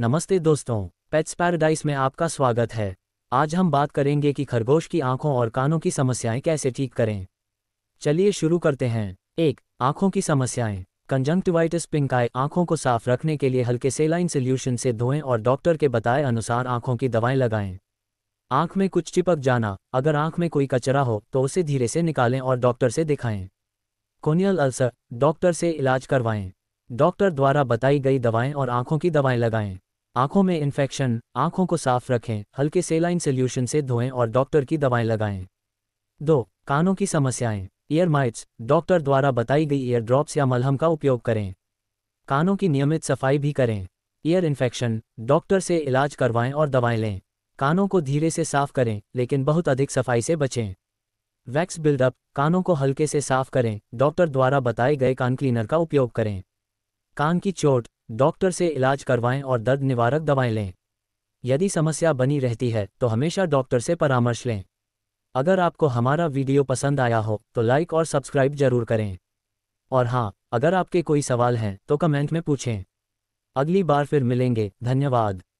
नमस्ते दोस्तों pets paradise में आपका स्वागत है आज हम बात करेंगे कि खरगोश की आंखों और कानों की समस्याएं कैसे ठीक करें चलिए शुरू करते हैं एक आंखों की समस्याएं कंजंक्टिवाइटिस पिंकाई आंखों को साफ रखने के लिए हल्के सेलाइन सोल्यूशन से धोएं और डॉक्टर के बताए अनुसार आंखों की दवाएं लगाएं आंख में कुछ चिपक जाना अगर आंख में कोई कचरा हो तो उसे धीरे से निकालें और डॉक्टर से दिखाएं कोनियल अल्सर डॉक्टर से इलाज करवाएं डॉक्टर द्वारा बताई गई दवाएं और आंखों की दवाएं लगाएं आंखों में इन्फेक्शन आंखों को साफ रखें हल्के सेलाइन सोल्यूशन से धोएं और डॉक्टर की दवाएं लगाएं दो कानों की समस्याएं ईयर माइट्स डॉक्टर द्वारा बताई गई ईयर ड्रॉप्स या मलहम का उपयोग करें कानों की नियमित सफाई भी करें ईयर इन्फेक्शन डॉक्टर से इलाज करवाएं और दवाएं लें कानों को धीरे से साफ करें लेकिन बहुत अधिक सफाई से बचें वैक्स बिल्डअप कानों को हल्के से साफ करें डॉक्टर द्वारा बताए गए कान क्लीनर का उपयोग करें कान की चोट डॉक्टर से इलाज करवाएं और दर्द निवारक दवाएं लें यदि समस्या बनी रहती है तो हमेशा डॉक्टर से परामर्श लें अगर आपको हमारा वीडियो पसंद आया हो तो लाइक और सब्सक्राइब जरूर करें और हाँ अगर आपके कोई सवाल हैं तो कमेंट में पूछें अगली बार फिर मिलेंगे धन्यवाद